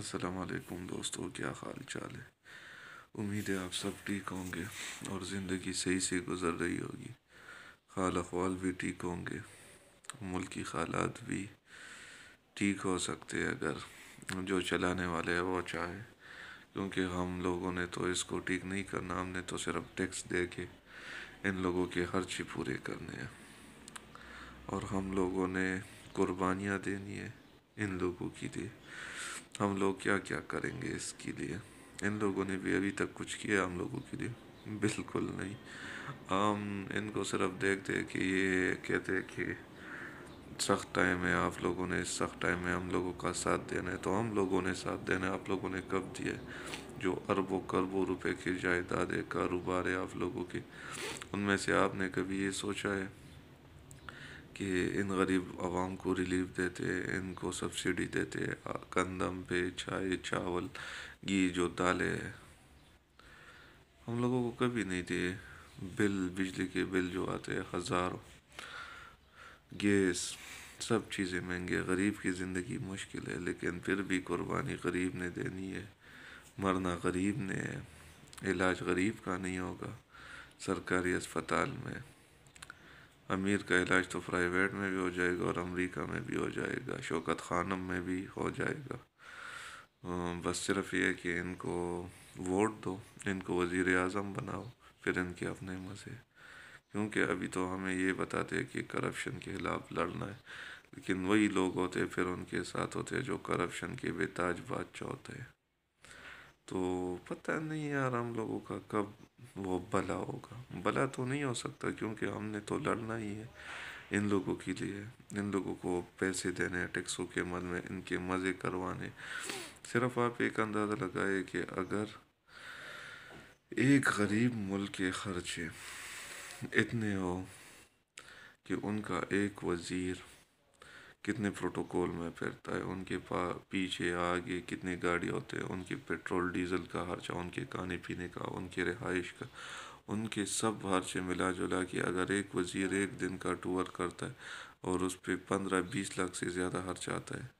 असलकुम दोस्तों क्या हाल चाल है उम्मीद है आप सब ठीक होंगे और ज़िंदगी सही से गुज़र रही होगी हाल अखवाल भी ठीक होंगे मुल्क हालात भी ठीक हो सकते हैं अगर जो चलाने वाले हैं वो चाहे क्योंकि हम लोगों ने तो इसको ठीक नहीं करना हमने तो सिर्फ टैक्स दे के इन लोगों के खर्चे पूरे करने हैं और हम लोगों ने कुर्बानियाँ देनी है इन लोगों की दी हम लोग क्या क्या करेंगे इसके लिए इन लोगों ने भी अभी तक कुछ किया हम लोगों के लिए बिल्कुल नहीं हम इनको सिर्फ देखते हैं कि ये कहते हैं कि सख्त टाइम है आप लोगों ने सख्त टाइम में हम लोगों का साथ देना है तो हम लोगों ने साथ देना है आप लोगों ने कब दिया जो अरबों करबों रुपए की जायदाद है कारोबार है आप लोगों के उनमें से आपने कभी ये सोचा है कि इन गरीब आवाम को रिलीफ़ देते इनको सब्सिडी देते कंदम पे चाय चावल घी जो दालें हम लोगों को कभी नहीं दिए बिल बिजली के बिल जो आते हैं हज़ारों गैस सब चीज़ें महंगे गरीब की ज़िंदगी मुश्किल है लेकिन फिर भी कुर्बानी गरीब ने देनी है मरना गरीब ने है इलाज गरीब का नहीं होगा सरकारी अस्पताल में अमीर का इलाज तो प्राइवेट में भी हो जाएगा और अमेरिका में भी हो जाएगा शौकत खानम में भी हो जाएगा बस सिर्फ ये कि इनको वोट दो इनको वज़ी अजम बनाओ फिर इनके अपने मज़े क्योंकि अभी तो हमें ये बताते हैं कि करप्शन के ख़िलाफ़ लड़ना है लेकिन वही लोग होते फिर उनके साथ होते जो करप्शन के बेताज बादशाह होते हैं तो पता नहीं यार हम लोगों का कब वो भला होगा भला तो नहीं हो सकता क्योंकि हमने तो लड़ना ही है इन लोगों के लिए इन लोगों को पैसे देने टैक्सों के मद में इनके मज़े करवाने सिर्फ आप एक अंदाज़ा लगाए कि अगर एक गरीब मुल्क के ख़र्चे इतने हो कि उनका एक वज़ीर कितने प्रोटोकॉल में फिरता है उनके पास पीछे आगे कितने गाड़ी होते हैं उनके पेट्रोल डीज़ल का खर्चा उनके खाने पीने का उनके रिहाइश का उनके सब खर्चे मिला जुला के अगर एक वज़ीर एक दिन का टूर करता है और उस पर पंद्रह बीस लाख से ज़्यादा खर्चा आता है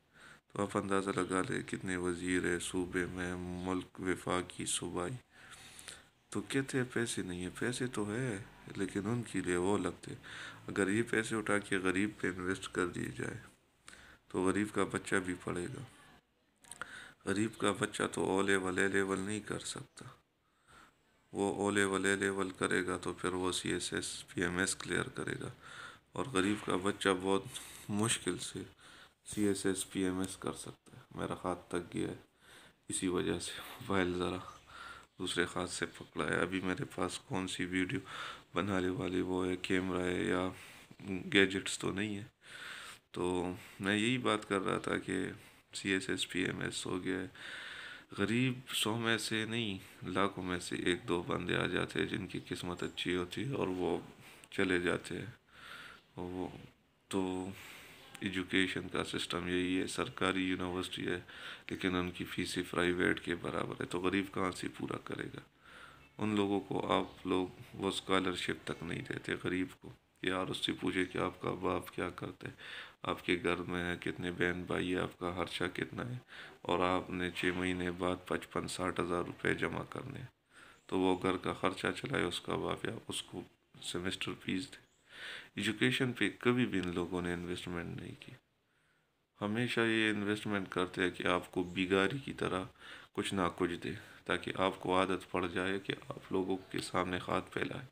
तो आप अंदाज़ा लगा लें कितने वज़ीर है सूबे में मुल्क की सूबाई तो कहते हैं पैसे नहीं है पैसे तो है लेकिन उनके लिए वो लगते अगर ये पैसे उठा के गरीब पे इन्वेस्ट कर दिए जाए तो गरीब का बच्चा भी पढ़ेगा गरीब का बच्चा तो ओले वले लेवल नहीं कर सकता वो ओले वाले लेवल करेगा तो फिर वो C S S P M S clear करेगा और गरीब का बच्चा बहुत मुश्किल से C S S P M S कर सकता है मेरा हाथ तक गया है इसी वजह से मोबाइल ज़रा दूसरे हाथ से पकड़ा है अभी मेरे पास कौन सी वीडियो बनाने वाली वो है कैमरा है या गैजेट्स तो नहीं है तो मैं यही बात कर रहा था कि C S S P M S हो गया गरीब सौ में से नहीं लाखों में से एक दो बंदे आ जाते हैं जिनकी किस्मत अच्छी होती है और वो चले जाते हैं वो तो एजुकेशन का सिस्टम यही है सरकारी यूनिवर्सिटी है लेकिन उनकी फीसें प्राइवेट के बराबर है तो गरीब कहाँ से पूरा करेगा उन लोगों को आप लोग वो स्कॉलरशिप तक नहीं देते गरीब को यार उससे पूछे कि आपका बाप क्या करते आपके घर में कितने बहन भाई है आपका खर्चा कितना है और आपने छः महीने बाद पचपन साठ हज़ार रुपये जमा करने तो वो घर का ख़र्चा चलाए उसका बाप या उसको सेमेस्टर फीस दे एजुकेशन पे कभी भी इन लोगों ने इन्वेस्टमेंट नहीं की हमेशा ये इन्वेस्टमेंट करते हैं कि आपको बिगारी की तरह कुछ ना कुछ दे ताकि आपको आदत पड़ जाए कि आप लोगों के सामने हाथ फैलाए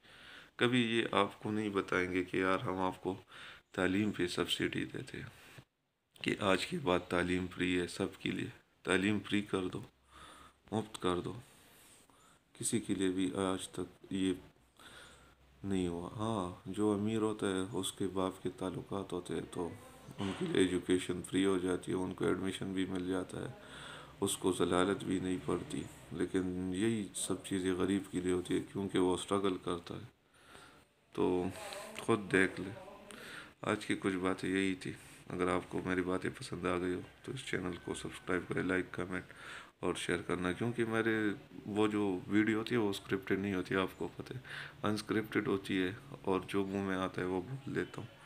कभी ये आपको नहीं बताएंगे कि यार हम आपको तालीम पे सब्सिडी देते हैं कि आज के बाद तालीम फ्री है सब के लिए तालीम फ्री कर दो मुफ्त कर दो किसी के लिए भी आज तक ये नहीं हुआ हाँ जो अमीर होता है उसके बाप के ताल्लुक होते हैं तो उनके लिए एजुकेशन फ्री हो जाती है उनको एडमिशन भी मिल जाता है उसको जलालत भी नहीं पड़ती लेकिन यही सब चीज़ें गरीब के लिए होती है क्योंकि वो स्ट्रगल करता है तो ख़ुद देख ले आज की कुछ बातें यही थी अगर आपको मेरी बातें पसंद आ गई हो तो इस चैनल को सब्सक्राइब करें लाइक कमेंट और शेयर करना क्योंकि मेरे वो जो वीडियो होती है वो स्क्रिप्टेड नहीं होती आपको पता है अनस्क्रिप्टेड होती है और जो मुँह में आता है वो बोल देता हूँ